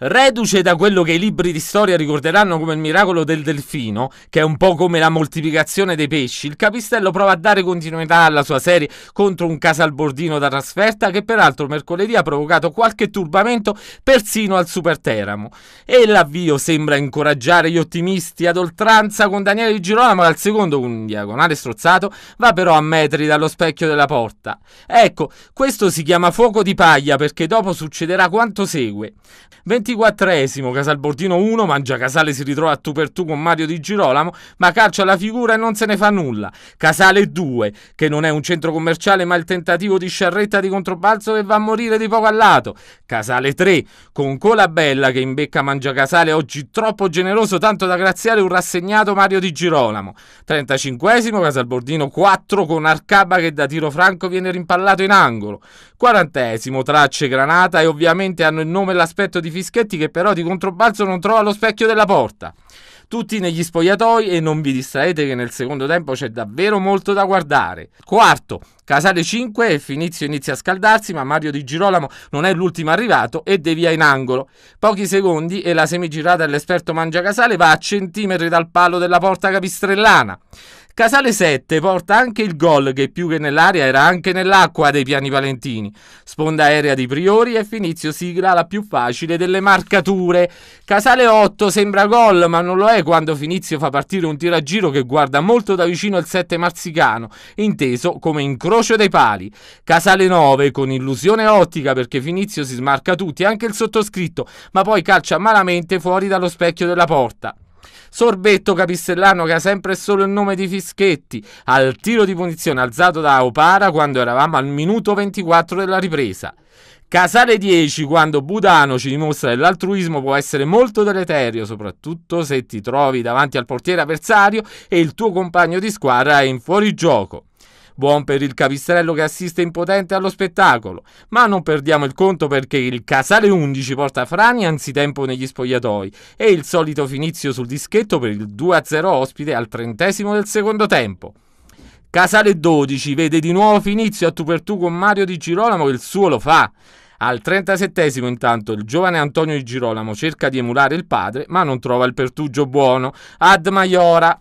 Reduce da quello che i libri di storia ricorderanno come il miracolo del delfino, che è un po' come la moltiplicazione dei pesci, il Capistello prova a dare continuità alla sua serie contro un Casalbordino da trasferta che peraltro mercoledì ha provocato qualche turbamento persino al superteramo. E l'avvio sembra incoraggiare gli ottimisti ad oltranza con Daniele Di Girolamo che al secondo con un diagonale strozzato va però a metri dallo specchio della porta. Ecco, questo si chiama fuoco di paglia perché dopo succederà quanto segue. 24esimo, Casalbordino 1, Mangia Casale si ritrova a tu per tu con Mario Di Girolamo, ma calcia la figura e non se ne fa nulla. Casale 2, che non è un centro commerciale ma il tentativo di sciarretta di controbalzo che va a morire di poco al lato. Casale 3, con Colabella che imbecca Mangia Casale oggi troppo generoso tanto da graziare un rassegnato Mario Di Girolamo. 35esimo, Casalbordino 4 con Arcaba che da tiro franco viene rimpallato in angolo. 40esimo, Tracce Granata e ovviamente hanno il nome e l'aspetto di Fischia Franchetti che però di controbalzo non trova lo specchio della porta. Tutti negli spogliatoi e non vi distraete che nel secondo tempo c'è davvero molto da guardare. Quarto, Casale 5 e Finizio inizia a scaldarsi ma Mario Di Girolamo non è l'ultimo arrivato e devia in angolo. Pochi secondi e la semigirata dell'esperto Mangia Casale va a centimetri dal palo della porta capistrellana. Casale 7 porta anche il gol che più che nell'aria era anche nell'acqua dei piani valentini. Sponda aerea di Priori e Finizio sigla la più facile delle marcature. Casale 8 sembra gol ma non lo è quando Finizio fa partire un tiro a giro che guarda molto da vicino il 7 marzicano, inteso come incrocio dei pali. Casale 9 con illusione ottica perché Finizio si smarca tutti, anche il sottoscritto, ma poi calcia malamente fuori dallo specchio della porta. Sorbetto Capistellano che ha sempre solo il nome di Fischetti al tiro di punizione alzato da Opara quando eravamo al minuto 24 della ripresa. Casale 10 quando Budano ci dimostra che l'altruismo può essere molto deleterio, soprattutto se ti trovi davanti al portiere avversario e il tuo compagno di squadra è in fuorigioco. Buon per il capistrello che assiste impotente allo spettacolo. Ma non perdiamo il conto perché il Casale 11 porta Frani anzitempo negli spogliatoi e il solito finizio sul dischetto per il 2-0 ospite al trentesimo del secondo tempo. Casale 12 vede di nuovo Finizio a tu per tu con Mario Di Girolamo e il suo lo fa. Al 37 intanto il giovane Antonio Di Girolamo cerca di emulare il padre ma non trova il pertugio buono. Ad Maiora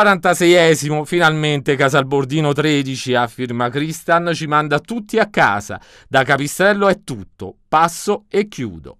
46esimo, finalmente Casalbordino 13 afferma Cristian ci manda tutti a casa. Da Capistrello è tutto, passo e chiudo.